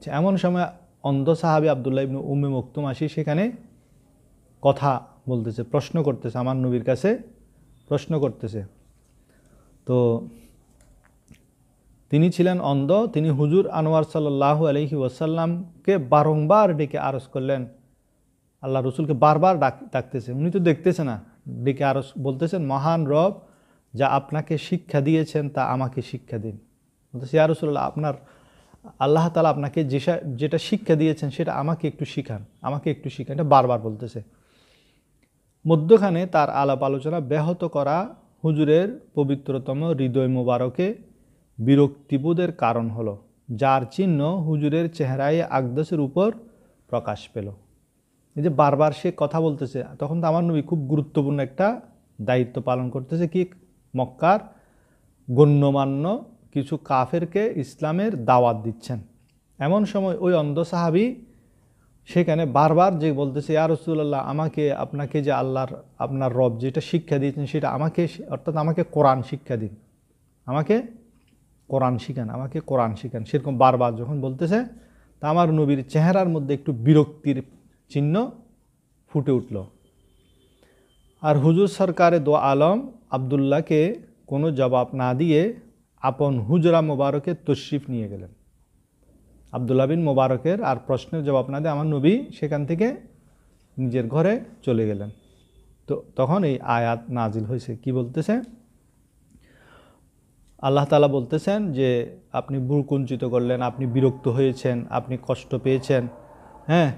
আচ্ছা এমন সময় অন্ধ সাহাবি আবদুল্লাহ ইবনু উম্মে মুক্তুম আসি সেখানে কথা বলতেছে প্রশ্ন করতেছে আমার নবীর কাছে প্রশ্ন করতেছে তো তিনি ছিলেন অন্ধ তিনি হুজুর আনোয়ার সাল্লাহ আলহি ওয়াসাল্লামকে বারংবার ডেকে আরজ করলেন আল্লাহ রসুলকে বারবার ডাক ডাকতেছে উনি তো দেখতেছে না ডেকে আরজ বলতেছেন মহান রব যা আপনাকে শিক্ষা দিয়েছেন তা আমাকে শিক্ষা দিন বলতেছে ইয়া রসুল্লাহ আপনার আল্লাহ তালা আপনাকে যেসা যেটা শিক্ষা দিয়েছেন সেটা আমাকে একটু শিখান আমাকে একটু শিখান এটা বারবার বলতেছে মধ্যখানে তার আলাপ আলোচনা ব্যাহত করা হুজুরের পবিত্রতম হৃদয় মোবারকে বিরক্তিবোধের কারণ হলো যার চিহ্ন হুজুরের চেহারায় আগদাসের উপর প্রকাশ পেল এই যে বারবার সে কথা বলতেছে তখন তো আমার নবী খুব গুরুত্বপূর্ণ একটা দায়িত্ব পালন করতেছে কি মক্কার গণ্যমান্য কিছু কাফেরকে ইসলামের দাওয়াত দিচ্ছেন এমন সময় ওই অন্ধ সাহাবি সেখানে বারবার যে বলতেছে ইয়া রসুল্লাহ আমাকে আপনাকে যে আল্লাহর আপনার রব যেটা শিক্ষা দিয়েছেন সেটা আমাকে অর্থাৎ আমাকে কোরআন শিক্ষা দিন আমাকে কোরআন শিখান আমাকে কোরআন শিখান সেরকম বারবার যখন বলতেছে তা আমার নবীর চেহারার মধ্যে একটু বিরক্তির চিহ্ন ফুটে উঠল আর হুজুর সরকারে দো আলম আবদুল্লাহকে কোনো জবাব না দিয়ে আপন হুজরা মোবারকের তশরিফ নিয়ে গেলেন আবদুল্লা বিন মোবারকের আর প্রশ্নের জবাব না দিয়ে আমার নবী সেখান থেকে নিজের ঘরে চলে গেলেন তো তখন এই আয়াত নাজিল হয়েছে কি বলতেছে আল্লাহ তালা বলতেছেন যে আপনি ভুরকুঞ্চিত করলেন আপনি বিরক্ত হয়েছেন আপনি কষ্ট পেয়েছেন হ্যাঁ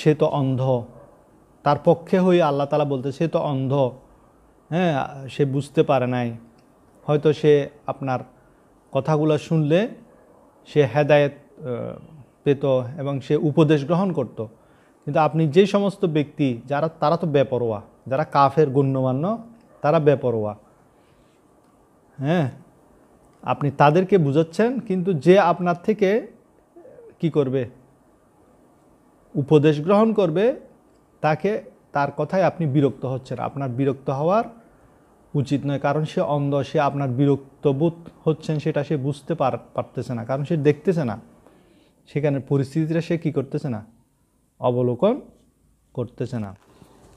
সে তো অন্ধ তার পক্ষে হয়ে আল্লাহ তালা বলতে সে তো অন্ধ হ্যাঁ সে বুঝতে পারে নাই হয়তো সে আপনার কথাগুলো শুনলে সে হেদায়েত পেত এবং সে উপদেশ গ্রহণ করত। কিন্তু আপনি যে সমস্ত ব্যক্তি যারা তারা তো বেপরোয়া যারা কাফের গণ্যমান্য তারা বেপরোয়া হ্যাঁ আপনি তাদেরকে বুঝাচ্ছেন কিন্তু যে আপনার থেকে কি করবে উপদেশ গ্রহণ করবে তাকে তার কথায় আপনি বিরক্ত হচ্ছেন আপনার বিরক্ত হওয়ার উচিত নয় কারণ সে অন্ধ সে আপনার বিরক্তবোধ হচ্ছেন সেটা সে বুঝতে পার পারতেছে না কারণ সে দেখতেছে না সেখানে পরিস্থিতিটা সে কী করতেছে না অবলোকন করতেছে না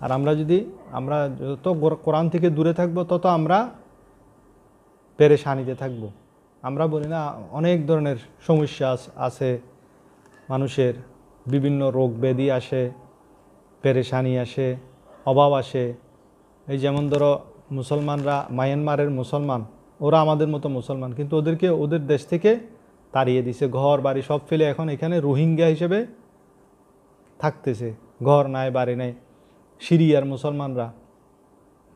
আর আমরা যদি আমরা যত কোরআন থেকে দূরে থাকব তত আমরা পেরেশানিতে থাকব আমরা বলি না অনেক ধরনের সমস্যা আছে মানুষের বিভিন্ন রোগ ব্যাধি আসে পেরেশানি আসে অভাব আসে এই যেমন ধরো মুসলমানরা মায়ানমারের মুসলমান ওরা আমাদের মতো মুসলমান কিন্তু ওদেরকে ওদের দেশ থেকে তাড়িয়ে দিছে ঘর বাড়ি সব ফেলে এখন এখানে রোহিঙ্গা হিসেবে থাকতেছে ঘর নাই বাড়ি নাই সিরিয়ার মুসলমানরা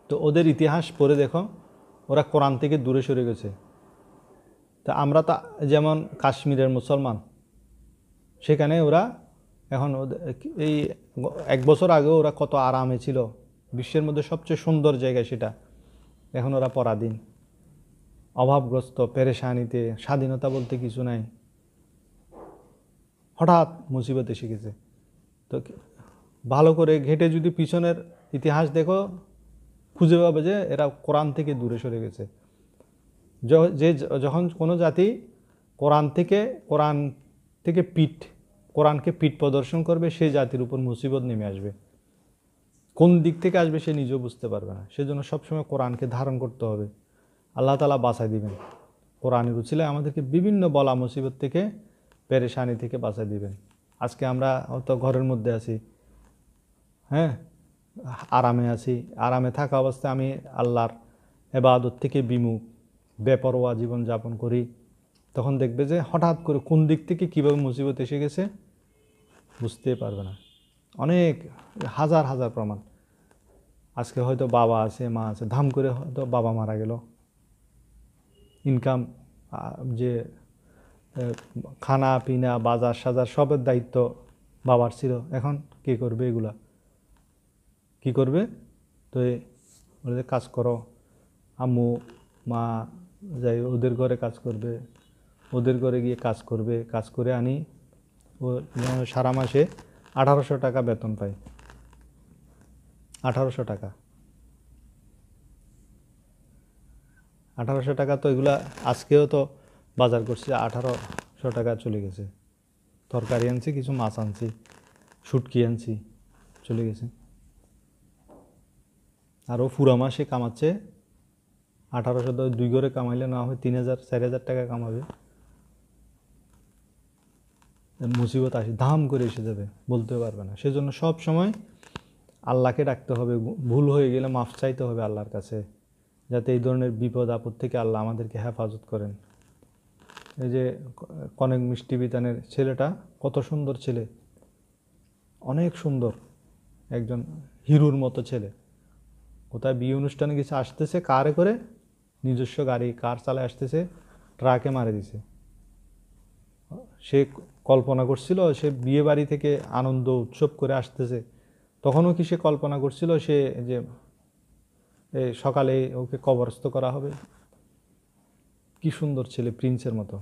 তো ওদের ইতিহাস পড়ে দেখো ওরা কোরআন থেকে দূরে সরে গেছে তা আমরা তা যেমন কাশ্মীরের মুসলমান সেখানে ওরা এখন এই এক বছর আগে ওরা কত আরামে ছিল বিশ্বের মধ্যে সবচেয়ে সুন্দর জায়গা সেটা এখন ওরা পরাধীন অভাবগ্রস্ত পেরেশানিতে স্বাধীনতা বলতে কিছু নাই হঠাৎ মুসিবত এসে গেছে তো ভালো করে ঘেটে যদি পিছনের ইতিহাস দেখো খুঁজে পাবে যে এরা কোরআন থেকে দূরে সরে গেছে যে যখন কোনো জাতি কোরআন থেকে কোরআন থেকে পিঠ কোরআনকে পিঠ প্রদর্শন করবে সেই জাতির উপর মুসিবত নেমে আসবে কোন দিক থেকে আসবে সে নিজেও বুঝতে পারবে না সেজন্য সবসময় কোরআনকে ধারণ করতে হবে আল্লাহ তালা বাঁচাই দিবেন কোরআনের উচিলে আমাদেরকে বিভিন্ন বলা মুসিবত থেকে পেরেশানি থেকে বাঁচাই দিবেন আজকে আমরা হয়তো ঘরের মধ্যে আছি হ্যাঁ আরামে আছি আরামে থাকা অবস্থায় আমি আল্লাহর এবাদত থেকে বিমুখ বেপরোয়া জীবনযাপন করি তখন দেখবে যে হঠাৎ করে কোন দিক থেকে কীভাবে মুসিবত এসে গেছে বুঝতে পারবে না অনেক হাজার হাজার প্রমাণ আজকে হয়তো বাবা আছে মা আছে ধাম করে হয়তো বাবা মারা গেল ইনকাম যে খানা পিনা বাজার সাজার সবের দায়িত্ব বাবার ছিল এখন কে করবে এগুলা কি করবে তো বলে কাজ করো আম্মু মা যাই ওদের ঘরে কাজ করবে ওদের ঘরে গিয়ে কাজ করবে কাজ করে আনি ও সারা মাসে আঠারোশো টাকা বেতন পাই আঠারোশো টাকা আঠারোশো টাকা তো এগুলা আজকেও তো বাজার করছি আঠারোশো টাকা চলে গেছে তরকারি আনছি কিছু মাছ আনছি শুটকি আনছি চলে গেছে আর ও পুরা মাসে কামাচ্ছে আঠারোশো দুই করে কামাইলে না হয় তিন হাজার চার হাজার টাকা কামাবে মুসিবত আসে ধাম করে এসে যাবে বলতে পারবে না সেজন্য সব সময় আল্লাহকে ডাকতে হবে ভুল হয়ে গেলে মাফ চাইতে হবে আল্লাহর কাছে যাতে এই ধরনের বিপদ আপদ থেকে আল্লাহ আমাদেরকে হেফাজত করেন এই যে কনেক মিষ্টি বিতানের ছেলেটা কত সুন্দর ছেলে অনেক সুন্দর একজন হিরুর মতো ছেলে কোথায় বিয়ে অনুষ্ঠানে কিছু আসতেছে কারে করে নিজস্ব গাড়ি কার চালায় আসতেছে ট্রাকে মারে দিছে সে কল্পনা করছিল সে বিয়ে বাড়ি থেকে আনন্দ উৎসব করে আসতেছে তখনও কি সে কল্পনা করছিল সে যে সকালে ওকে কবরস্থ করা হবে কি সুন্দর ছেলে প্রিন্সের মতো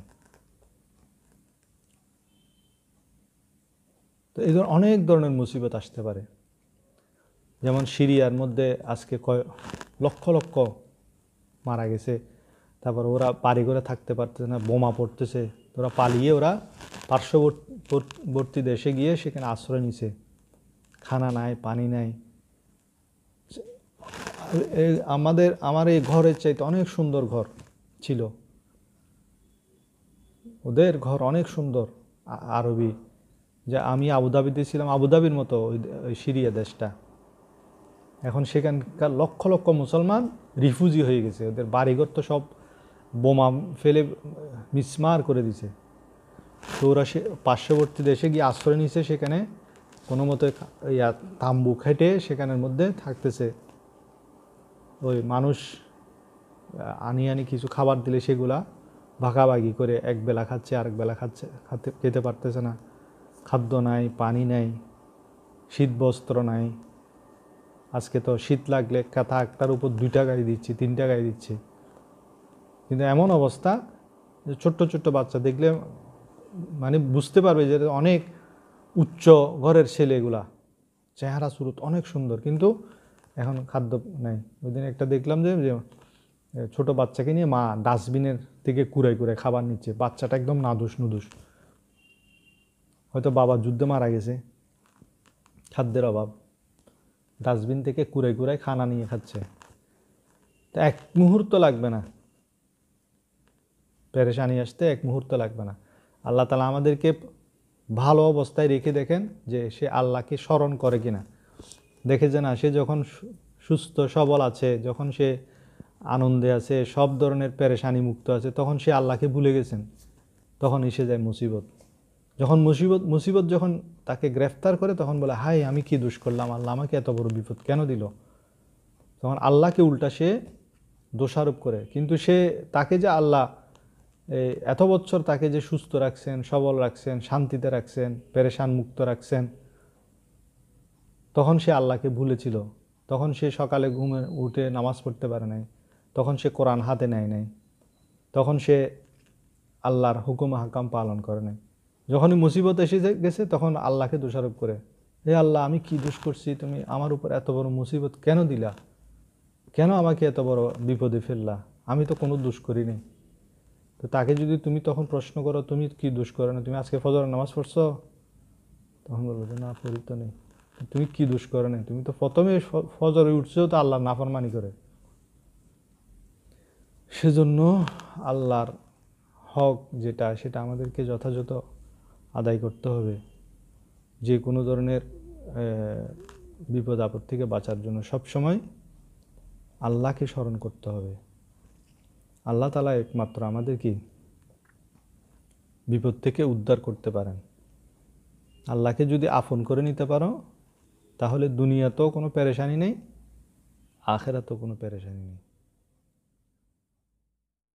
তো এই ধরনের অনেক ধরনের মুসিবত আসতে পারে যেমন সিরিয়ার মধ্যে আজকে কয় লক্ষ লক্ষ মারা গেছে তারপর ওরা বাড়ি করে থাকতে পারতেছে না বোমা পড়তেছে ওরা পালিয়ে ওরা পার্শ্ববর্তী দেশে গিয়ে সেখানে আশ্রয় নিছে খানা নাই পানি নাই আমাদের আমার এই ঘরের চাইতে অনেক সুন্দর ঘর ছিল ওদের ঘর অনেক সুন্দর আরবি যে আমি আবুধাবিতে ছিলাম আবুধাবির মতো ওই সিরিয়া দেশটা এখন সেখানকার লক্ষ লক্ষ মুসলমান রিফিউজি হয়ে গেছে ওদের বাড়িঘর তো সব বোমা ফেলে মিসমার করে দিছে তো ওরা সে পার্শ্ববর্তী দেশে গিয়ে আশ্রয় নিছে সেখানে কোনো মতো ইয়া তাম্বু খেটে সেখানের মধ্যে থাকতেছে ওই মানুষ আনি আনি কিছু খাবার দিলে সেগুলা ভাগাভাগি করে এক বেলা খাচ্ছে আরেক বেলা খাচ্ছে খাতে খেতে পারতেছে না খাদ্য নাই পানি নাই শীত বস্ত্র নাই আজকে তো শীত লাগলে কাঁথা একটার উপর দুইটা গাড়ি দিচ্ছে তিনটা গাড়ি দিচ্ছে কিন্তু এমন অবস্থা যে ছোট্ট ছোট্ট বাচ্চা দেখলে মানে বুঝতে পারবে যে অনেক উচ্চ ঘরের ছেলেগুলা চেহারা সুরত অনেক সুন্দর কিন্তু এখন খাদ্য নেই ওই দিন একটা দেখলাম যে ছোট বাচ্চাকে নিয়ে মা ডাস্টবিনের থেকে কুড়াই কুড়াই খাবার নিচ্ছে বাচ্চাটা একদম নাদুস নুদুস হয়তো বাবা যুদ্ধে মারা গেছে খাদ্যের অভাব ডাস্টবিন থেকে কুড়াই কুড়াই খানা নিয়ে খাচ্ছে তা এক মুহূর্ত লাগবে না প্যারেশানি আসতে এক মুহূর্ত লাগবে না আল্লাহ তালা আমাদেরকে ভালো অবস্থায় রেখে দেখেন যে সে আল্লাহকে স্মরণ করে কিনা দেখে যে না সে যখন সুস্থ সবল আছে যখন সে আনন্দে আছে সব ধরনের পেরেশানি মুক্ত আছে তখন সে আল্লাহকে ভুলে গেছেন তখন এসে যায় মুসিবত যখন মুসিবত মুসিবত যখন তাকে গ্রেফতার করে তখন বলে হাই আমি কি দোষ করলাম আল্লাহ আমাকে এত বড় বিপদ কেন দিল তখন আল্লাহকে উল্টা সে দোষারোপ করে কিন্তু সে তাকে যে আল্লাহ এত বছর তাকে যে সুস্থ রাখছেন সবল রাখছেন শান্তিতে রাখছেন পেরেশান মুক্ত রাখছেন তখন সে আল্লাহকে ভুলেছিল তখন সে সকালে ঘুমে উঠে নামাজ পড়তে পারে নাই তখন সে কোরআন হাতে নেয় নাই তখন সে আল্লাহর হুকুম হাকাম পালন করে নাই যখনই মুসিবত এসে গেছে তখন আল্লাহকে দোষারোপ করে হে আল্লাহ আমি কি দোষ করছি তুমি আমার উপর এত বড় মুসিবত কেন দিলা কেন আমাকে এত বড় বিপদে ফেললা আমি তো কোনো দোষ করিনি তো তাকে যদি তুমি তখন প্রশ্ন করো তুমি কি দোষ করো না তুমি আজকে ফজর নামাজ পড়ছো তখন বলবো যে না পড়ি তো নেই তুমি কি দোষ করো না তুমি তো প্রথমে ফজরে উঠছো তো আল্লাহ নাফরমানি করে সেজন্য আল্লাহর হক যেটা সেটা আমাদেরকে যথাযথ আদায় করতে হবে যে কোনো ধরনের বিপদ আপদ থেকে বাঁচার জন্য সবসময় আল্লাহকে স্মরণ করতে হবে আল্লাহ তালা একমাত্র আমাদের কি বিপদ থেকে উদ্ধার করতে পারেন আল্লাহকে যদি আফন করে নিতে পারো তাহলে দুনিয়াতেও কোনো পেরেশানি নেই আখেরাতেও কোনো পেরেশানি নেই